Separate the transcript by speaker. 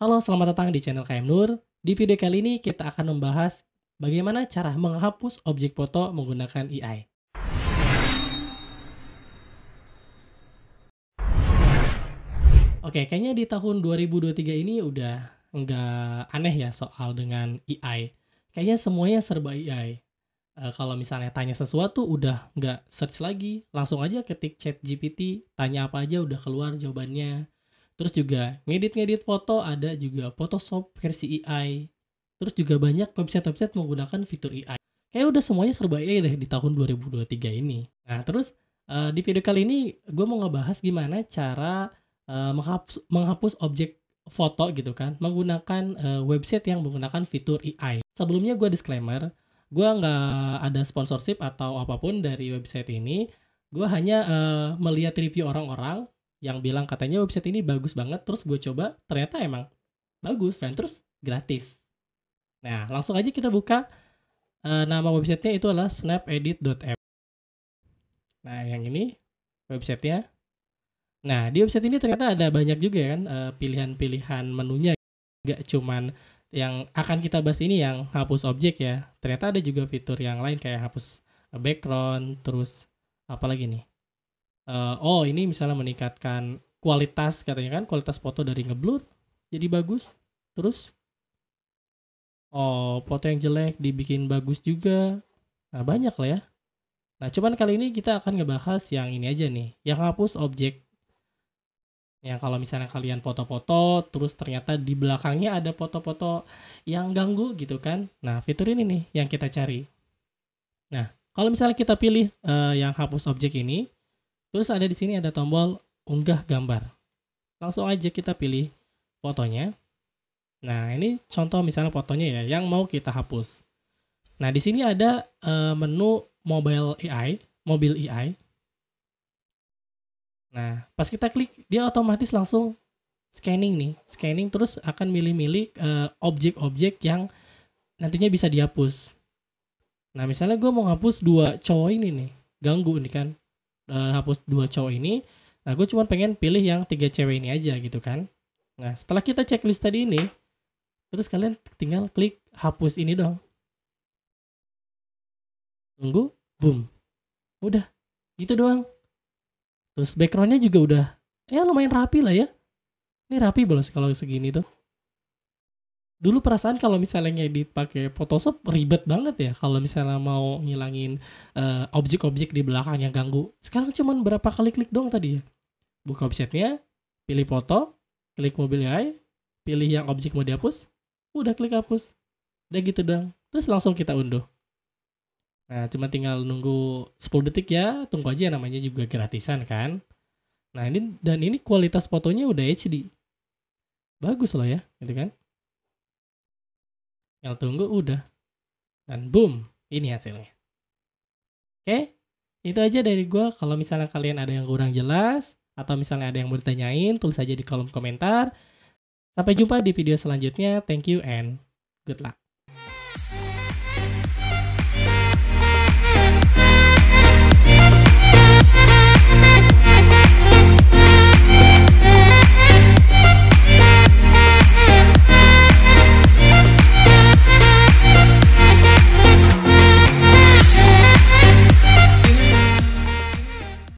Speaker 1: Halo, selamat datang di channel KM Nur. Di video kali ini kita akan membahas bagaimana cara menghapus objek foto menggunakan AI. Oke, kayaknya di tahun 2023 ini udah nggak aneh ya soal dengan AI. Kayaknya semuanya serba AI. E, kalau misalnya tanya sesuatu udah nggak search lagi, langsung aja ketik chat GPT, tanya apa aja udah keluar jawabannya Terus juga ngedit-ngedit foto ada juga Photoshop versi AI. Terus juga banyak website-website menggunakan fitur AI. Kayak udah semuanya serba AI deh di tahun 2023 ini. Nah terus uh, di video kali ini gue mau ngebahas gimana cara uh, menghapus, menghapus objek foto gitu kan menggunakan uh, website yang menggunakan fitur AI. Sebelumnya gue disclaimer, gue nggak ada sponsorship atau apapun dari website ini. Gue hanya uh, melihat review orang-orang yang bilang katanya website ini bagus banget terus gue coba ternyata emang bagus dan terus gratis nah langsung aja kita buka e, nama websitenya itu adalah snapedit.app nah yang ini websitenya nah di website ini ternyata ada banyak juga ya kan e, pilihan-pilihan menunya gak cuman yang akan kita bahas ini yang hapus objek ya ternyata ada juga fitur yang lain kayak hapus background terus apalagi nih uh, oh ini misalnya meningkatkan kualitas katanya kan kualitas foto dari ngeblur jadi bagus terus oh foto yang jelek dibikin bagus juga nah banyak lah ya nah cuman kali ini kita akan ngebahas yang ini aja nih yang hapus objek yang kalau misalnya kalian foto-foto terus ternyata di belakangnya ada foto-foto yang ganggu gitu kan nah fitur ini nih yang kita cari nah kalau misalnya kita pilih uh, yang hapus objek ini Terus ada di sini ada tombol unggah gambar. Langsung aja kita pilih fotonya. Nah, ini contoh misalnya fotonya ya yang mau kita hapus. Nah, di sini ada uh, menu mobile AI, mobil AI. Nah, pas kita klik dia otomatis langsung scanning nih. Scanning terus akan milih-milih eh, objek-objek yang nantinya bisa dihapus. Nah, misalnya gue mau hapus dua cowok ini nih, ganggu ini kan uh, hapus dua cowok ini nah gue cuma pengen pilih yang tiga cewek ini aja gitu kan nah setelah kita checklist tadi ini terus kalian tinggal klik hapus ini dong tunggu boom udah gitu doang terus backgroundnya juga udah ya lumayan rapi lah ya ini rapi belum kalau segini tuh dulu perasaan kalau misalnya ngedit pakai Photoshop ribet banget ya kalau misalnya mau ngilangin uh, objek-objek di belakang yang ganggu. Sekarang cuman berapa kali klik dong tadi ya? Buka websitenya, pilih foto, klik mobil AI, pilih yang objek mau dihapus, udah klik hapus. Udah gitu dong. Terus langsung kita unduh. Nah, cuma tinggal nunggu 10 detik ya, tunggu aja namanya juga gratisan kan. Nah, ini dan ini kualitas fotonya udah HD. Bagus loh ya, gitu kan? tinggal tunggu udah dan boom ini hasilnya oke okay? itu aja dari gue kalau misalnya kalian ada yang kurang jelas atau misalnya ada yang mau ditanyain tulis aja di kolom komentar sampai jumpa di video selanjutnya thank you and good luck